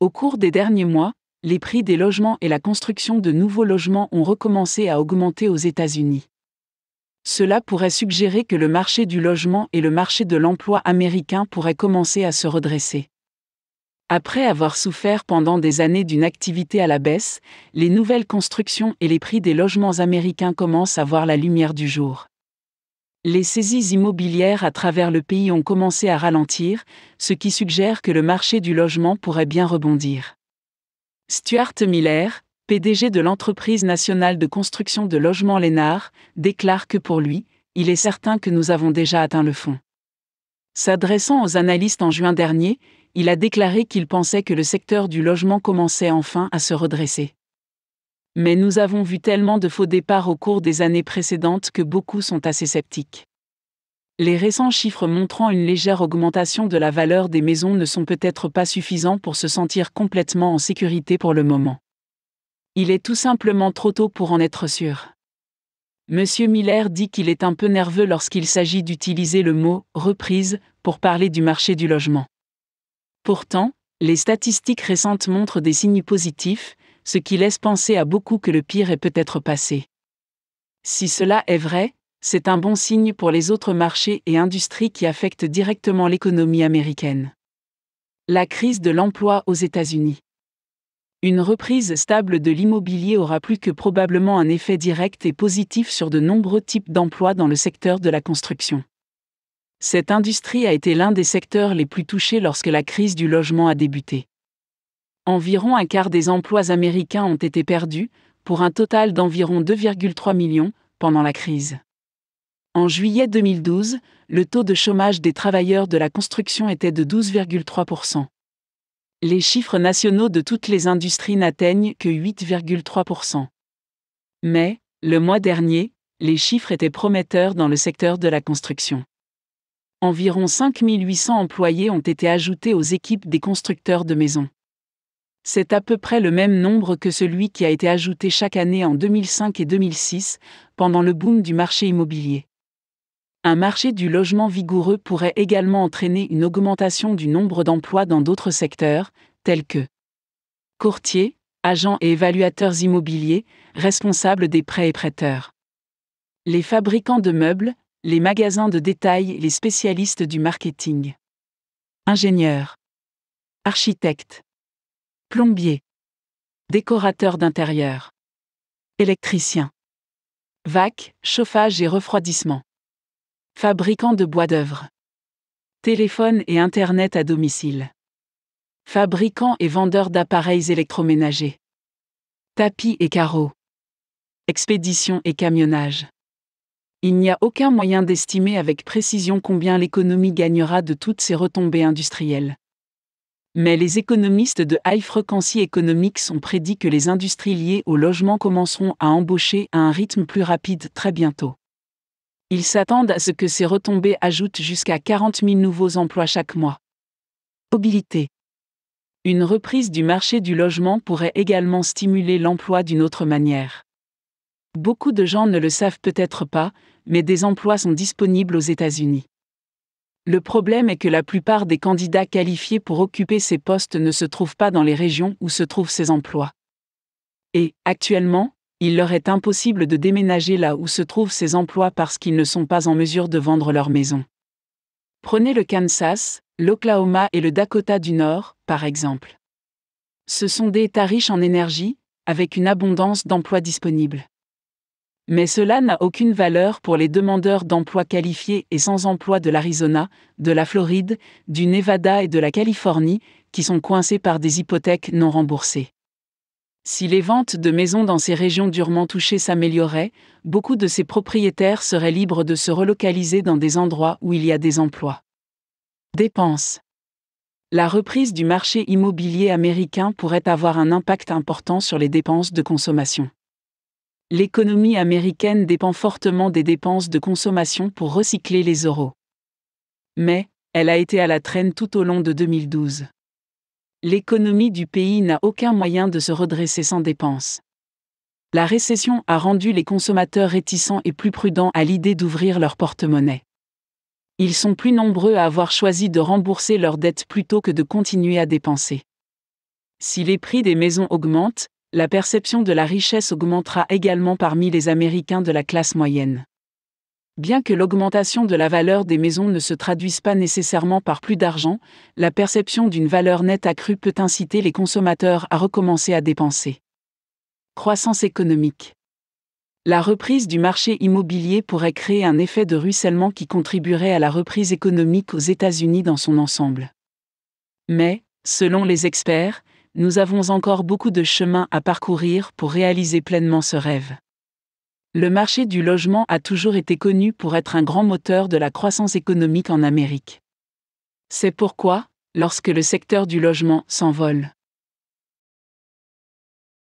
Au cours des derniers mois, les prix des logements et la construction de nouveaux logements ont recommencé à augmenter aux États-Unis. Cela pourrait suggérer que le marché du logement et le marché de l'emploi américain pourraient commencer à se redresser. Après avoir souffert pendant des années d'une activité à la baisse, les nouvelles constructions et les prix des logements américains commencent à voir la lumière du jour. Les saisies immobilières à travers le pays ont commencé à ralentir, ce qui suggère que le marché du logement pourrait bien rebondir. Stuart Miller, PDG de l'entreprise nationale de construction de logements Lénard, déclare que pour lui, il est certain que nous avons déjà atteint le fond. S'adressant aux analystes en juin dernier, il a déclaré qu'il pensait que le secteur du logement commençait enfin à se redresser mais nous avons vu tellement de faux départs au cours des années précédentes que beaucoup sont assez sceptiques. Les récents chiffres montrant une légère augmentation de la valeur des maisons ne sont peut-être pas suffisants pour se sentir complètement en sécurité pour le moment. Il est tout simplement trop tôt pour en être sûr. Monsieur Miller dit qu'il est un peu nerveux lorsqu'il s'agit d'utiliser le mot reprise pour parler du marché du logement. Pourtant, les statistiques récentes montrent des signes positifs, ce qui laisse penser à beaucoup que le pire est peut-être passé. Si cela est vrai, c'est un bon signe pour les autres marchés et industries qui affectent directement l'économie américaine. La crise de l'emploi aux États-Unis. Une reprise stable de l'immobilier aura plus que probablement un effet direct et positif sur de nombreux types d'emplois dans le secteur de la construction. Cette industrie a été l'un des secteurs les plus touchés lorsque la crise du logement a débuté environ un quart des emplois américains ont été perdus, pour un total d'environ 2,3 millions, pendant la crise. En juillet 2012, le taux de chômage des travailleurs de la construction était de 12,3%. Les chiffres nationaux de toutes les industries n'atteignent que 8,3%. Mais, le mois dernier, les chiffres étaient prometteurs dans le secteur de la construction. Environ 800 employés ont été ajoutés aux équipes des constructeurs de maisons. C'est à peu près le même nombre que celui qui a été ajouté chaque année en 2005 et 2006, pendant le boom du marché immobilier. Un marché du logement vigoureux pourrait également entraîner une augmentation du nombre d'emplois dans d'autres secteurs, tels que courtiers, agents et évaluateurs immobiliers, responsables des prêts et prêteurs. Les fabricants de meubles, les magasins de détail les spécialistes du marketing. Ingénieurs. Architectes. Plombier. Décorateur d'intérieur. Électricien. VAC, chauffage et refroidissement. Fabricant de bois d'œuvre. Téléphone et Internet à domicile. Fabricant et vendeur d'appareils électroménagers. Tapis et carreaux. Expédition et camionnage. Il n'y a aucun moyen d'estimer avec précision combien l'économie gagnera de toutes ces retombées industrielles. Mais les économistes de High Frequency Economics ont prédit que les industries liées au logement commenceront à embaucher à un rythme plus rapide très bientôt. Ils s'attendent à ce que ces retombées ajoutent jusqu'à 40 000 nouveaux emplois chaque mois. Mobilité. Une reprise du marché du logement pourrait également stimuler l'emploi d'une autre manière. Beaucoup de gens ne le savent peut-être pas, mais des emplois sont disponibles aux États-Unis. Le problème est que la plupart des candidats qualifiés pour occuper ces postes ne se trouvent pas dans les régions où se trouvent ces emplois. Et, actuellement, il leur est impossible de déménager là où se trouvent ces emplois parce qu'ils ne sont pas en mesure de vendre leur maison. Prenez le Kansas, l'Oklahoma et le Dakota du Nord, par exemple. Ce sont des États riches en énergie, avec une abondance d'emplois disponibles. Mais cela n'a aucune valeur pour les demandeurs d'emploi qualifiés et sans emploi de l'Arizona, de la Floride, du Nevada et de la Californie, qui sont coincés par des hypothèques non remboursées. Si les ventes de maisons dans ces régions durement touchées s'amélioraient, beaucoup de ces propriétaires seraient libres de se relocaliser dans des endroits où il y a des emplois. Dépenses. La reprise du marché immobilier américain pourrait avoir un impact important sur les dépenses de consommation l'économie américaine dépend fortement des dépenses de consommation pour recycler les euros. Mais, elle a été à la traîne tout au long de 2012. L'économie du pays n'a aucun moyen de se redresser sans dépenses. La récession a rendu les consommateurs réticents et plus prudents à l'idée d'ouvrir leur porte-monnaie. Ils sont plus nombreux à avoir choisi de rembourser leurs dettes plutôt que de continuer à dépenser. Si les prix des maisons augmentent, la perception de la richesse augmentera également parmi les Américains de la classe moyenne. Bien que l'augmentation de la valeur des maisons ne se traduise pas nécessairement par plus d'argent, la perception d'une valeur nette accrue peut inciter les consommateurs à recommencer à dépenser. Croissance économique. La reprise du marché immobilier pourrait créer un effet de ruissellement qui contribuerait à la reprise économique aux États-Unis dans son ensemble. Mais, selon les experts, nous avons encore beaucoup de chemin à parcourir pour réaliser pleinement ce rêve. Le marché du logement a toujours été connu pour être un grand moteur de la croissance économique en Amérique. C'est pourquoi, lorsque le secteur du logement s'envole,